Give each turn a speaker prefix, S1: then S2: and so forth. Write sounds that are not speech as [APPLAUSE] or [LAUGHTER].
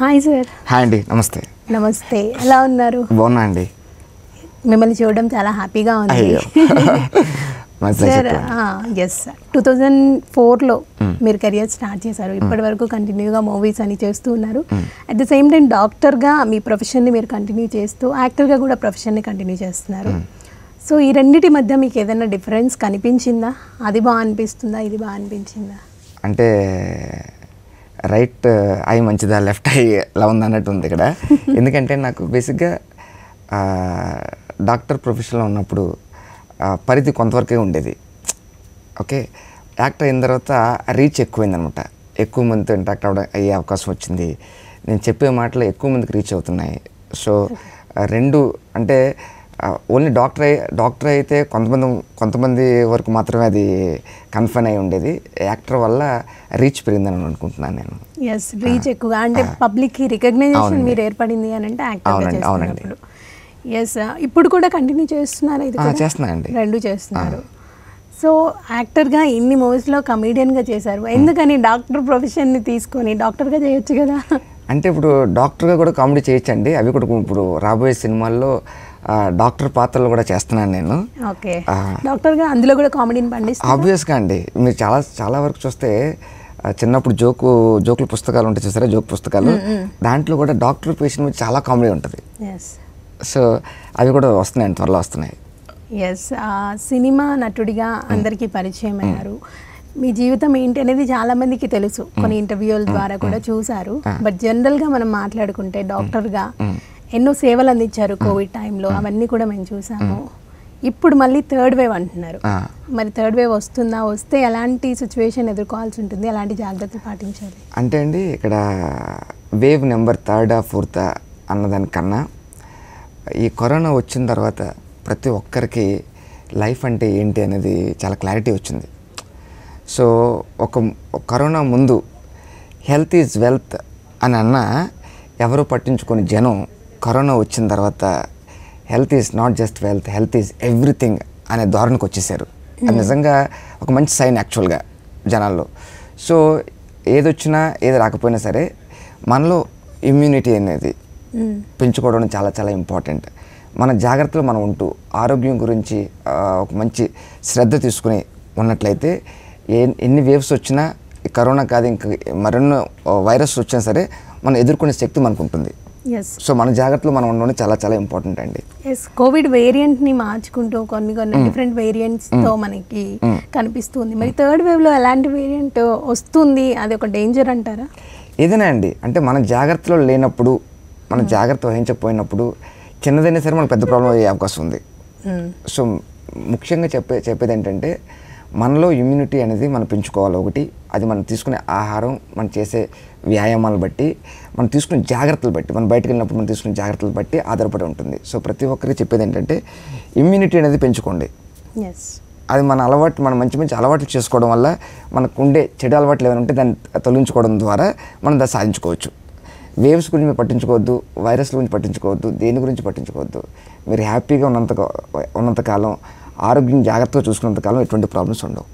S1: Hi sir
S2: hi అండి నమస్తే
S1: నమస్తే ఎలా ఉన్నారు బాగున్నా అండి మిమ్మల్ని చూడడం చాలా హ్యాపీగా ఉంది [LAUGHS] sir yes sir two thousand ఫోర్లో మీరు కెరియర్ స్టార్ట్ చేశారు hmm. ఇప్పటి వరకు కంటిన్యూగా మూవీస్ అని చేస్తూ ఉన్నారు అట్ ద సేమ్ టైం డాక్టర్గా మీ ప్రొఫెషన్ని మీరు కంటిన్యూ చేస్తూ యాక్టర్గా కూడా ప్రొఫెషన్ని కంటిన్యూ చేస్తున్నారు సో hmm. ఈ రెండింటి మధ్య మీకు ఏదైనా డిఫరెన్స్ కనిపించిందా అది బాగా అనిపిస్తుందా ఇది బాగా అనిపించిందా
S2: అంటే రైట్ ఐ మంచిదా లెఫ్ట్ ఐ ఎలా ఉంది అన్నట్టు ఉంది ఇక్కడ [LAUGHS] ఎందుకంటే నాకు బేసిక్గా డాక్టర్ ప్రొఫెషన్లో ఉన్నప్పుడు పరిధి కొంతవరకే ఉండేది ఓకే యాక్టర్ అయిన తర్వాత రీచ్ ఎక్కువైందనమాట ఎక్కువ మందితో ఇంటాక్ట్ అవ్వడం అయ్యే అవకాశం వచ్చింది నేను చెప్పే మాటలు ఎక్కువ మందికి రీచ్ అవుతున్నాయి సో రెండు అంటే ఓన్లీ డాక్టర్ డాక్టర్ అయితే కొంతమంది కొంతమంది వరకు మాత్రమే అది కన్ఫర్మ్ అయి ఉండేది యాక్టర్ వల్ల రీచ్ పెరిగిందని అనుకుంటున్నాను నేను
S1: ఎస్ రీచ్ ఎక్కువగా అంటే పబ్లిక్కి రికగ్నైజేషన్ మీరు ఏర్పడింది అని అంటే అవునండి అవునండి ఎస్ ఇప్పుడు కూడా కంటిన్యూ చేస్తున్నారు ఇది అండి రెండు చేస్తున్నారు సో యాక్టర్గా ఇన్ని మూవీస్లో కమీడియన్గా చేశారు ఎందుకని డాక్టర్ ప్రొఫెషన్ని తీసుకొని డాక్టర్గా చేయొచ్చు కదా
S2: అంటే ఇప్పుడు డాక్టర్గా కూడా కామెడీ చేయొచ్చండి అవి కూడా ఇప్పుడు రాబోయే సినిమాల్లో డాక్టర్ పాత్రలు కూడా చేస్తున్నాను నేను
S1: ఓకే డాక్టర్గా అందులో కూడా కామెడీని
S2: ఆబ్వియస్గా అండి మీరు చాలా చాలా వరకు చూస్తే చిన్నప్పుడు జోకు జోకుల పుస్తకాలు ఉంటాయి చూసారా జోక్ పుస్తకాలు దాంట్లో కూడా డాక్టర్ పేషెంట్ మీద చాలా కామెడీ ఉంటుంది సో అవి కూడా వస్తున్నాయి త్వరలో వస్తున్నాయి
S1: ఎస్ సినిమా నటుడిగా అందరికీ పరిచయం అయ్యారు మీ జీవితం ఏంటి అనేది చాలా మందికి తెలుసు కొన్ని ఇంటర్వ్యూల ద్వారా కూడా చూసారు బట్ జనరల్గా మనం మాట్లాడుకుంటే డాక్టర్గా ఎన్నో సేవలు అందించారు కోవిడ్ టైంలో అవన్నీ కూడా మేము చూసాము ఇప్పుడు మళ్ళీ థర్డ్ వేవ్ అంటున్నారు మరి థర్డ్ వేవ్ వస్తుందా వస్తే ఎలాంటి సిచ్యువేషన్ ఎదుర్కోవాల్సి ఉంటుంది ఎలాంటి జాగ్రత్తలు పాటించాలి
S2: అంటే అండి ఇక్కడ వేవ్ నెంబర్ థర్డా ఫోర్తా అన్నదానికన్నా ఈ కరోనా వచ్చిన తర్వాత ప్రతి ఒక్కరికి లైఫ్ అంటే ఏంటి అనేది చాలా క్లారిటీ వచ్చింది సో ఒక కరోనా ముందు హెల్త్ ఈజ్ వెల్త్ అని అన్న ఎవరు పట్టించుకొని జనం కరోనా వచ్చిన తర్వాత health is not just wealth health is everything అనే ధోరణికి వచ్చేసారు అది hmm. నిజంగా ఒక మంచి సైన్ యాక్చువల్గా జనాల్లో సో ఏది వచ్చినా ఏది రాకపోయినా సరే మనలో ఇమ్యూనిటీ అనేది hmm. పెంచుకోవడం చాలా చాలా ఇంపార్టెంట్ మన జాగ్రత్తలు మనం ఉంటూ ఆరోగ్యం గురించి ఒక మంచి శ్రద్ధ తీసుకుని ఉన్నట్లయితే ఏ ఎన్ని వేవ్స్ వచ్చినా కరోనా కాదు ఇంక మరెన్నో వైరస్ వచ్చినా సరే మనం ఎదుర్కొనే శక్తి మనకు ఉంటుంది సో మన జాగ్రత్తలు మనం ఉండడం చాలా చాలా ఇంపార్టెంట్ అండి
S1: ఎస్ కోవిడ్ వేరియంట్ ని మార్చుకుంటూ కొన్ని కొన్ని డిఫరెంట్ hmm. Variants hmm. తో మనకి hmm. కనిపిస్తుంది మరి థర్డ్ వేవ్ లో ఎలాంటి వేరియంట్ వస్తుంది అది ఒక డేంజర్ అంటారా
S2: ఏదైనా అండి అంటే మన జాగ్రత్తలో లేనప్పుడు మన జాగ్రత్త వహించకపోయినప్పుడు చిన్నదైనా సరే మనకు పెద్ద ప్రాబ్లం అయ్యే అవకాశం ఉంది సో ముఖ్యంగా చెప్పే చెప్పేది ఏంటంటే మనలో ఇమ్యూనిటీ అనేది మనం పెంచుకోవాలి ఒకటి అది మనం తీసుకునే ఆహారం మనం చేసే వ్యాయామాలు బట్టి మనం తీసుకునే జాగ్రత్తలు బట్టి మనం బయటకు వెళ్ళినప్పుడు మనం తీసుకునే జాగ్రత్తలు బట్టి ఆధారపడి ఉంటుంది సో ప్రతి ఒక్కరికి చెప్పేది ఏంటంటే ఇమ్యూనిటీ అనేది పెంచుకోండి అది మన అలవాటు మనం మంచి మంచి అలవాట్లు చేసుకోవడం వల్ల మనకు ఉండే చెడు అలవాట్లు ఏమైనా ఉంటే దాన్ని తొలగించుకోవడం ద్వారా మనం దాన్ని సాధించుకోవచ్చు వేవ్స్ గురించి మీరు పట్టించుకోవద్దు వైరస్ గురించి పట్టించుకోవద్దు దేని గురించి పట్టించుకోవద్దు మీరు హ్యాపీగా ఉన్నంత ఉన్నంతకాలం ఆరోగ్యం జాగ్రత్తగా చూసుకున్నంతకాలం ఎటువంటి ప్రాబ్లమ్స్ ఉండవు